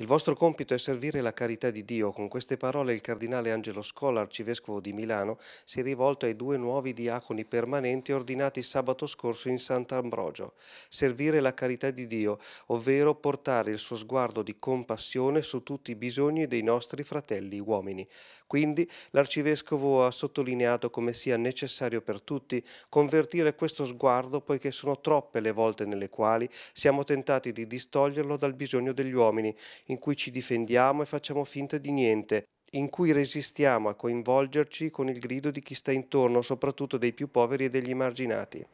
Il vostro compito è servire la carità di Dio. Con queste parole il cardinale Angelo Scola, arcivescovo di Milano, si è rivolto ai due nuovi diaconi permanenti ordinati sabato scorso in Sant'Ambrogio. Servire la carità di Dio, ovvero portare il suo sguardo di compassione su tutti i bisogni dei nostri fratelli uomini. Quindi l'arcivescovo ha sottolineato come sia necessario per tutti convertire questo sguardo poiché sono troppe le volte nelle quali siamo tentati di distoglierlo dal bisogno degli uomini in cui ci difendiamo e facciamo finta di niente, in cui resistiamo a coinvolgerci con il grido di chi sta intorno, soprattutto dei più poveri e degli emarginati.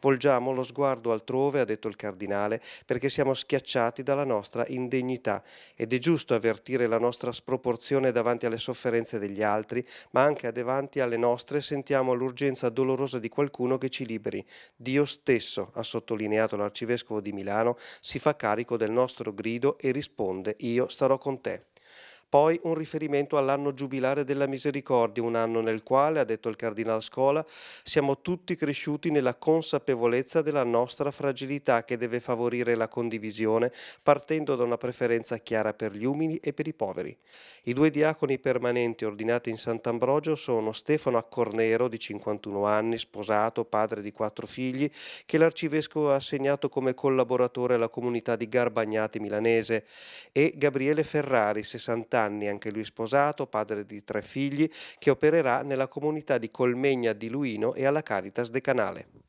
Volgiamo lo sguardo altrove, ha detto il cardinale, perché siamo schiacciati dalla nostra indegnità ed è giusto avvertire la nostra sproporzione davanti alle sofferenze degli altri, ma anche davanti alle nostre sentiamo l'urgenza dolorosa di qualcuno che ci liberi. Dio stesso, ha sottolineato l'arcivescovo di Milano, si fa carico del nostro grido e risponde io starò con te. Poi un riferimento all'anno giubilare della misericordia, un anno nel quale, ha detto il Cardinal Scola, siamo tutti cresciuti nella consapevolezza della nostra fragilità che deve favorire la condivisione partendo da una preferenza chiara per gli umili e per i poveri. I due diaconi permanenti ordinati in Sant'Ambrogio sono Stefano Accornero, di 51 anni, sposato, padre di quattro figli, che l'arcivescovo ha assegnato come collaboratore alla comunità di Garbagnati milanese, e Gabriele Ferrari, 60 anni, anni, anche lui sposato, padre di tre figli, che opererà nella comunità di Colmegna di Luino e alla Caritas Decanale.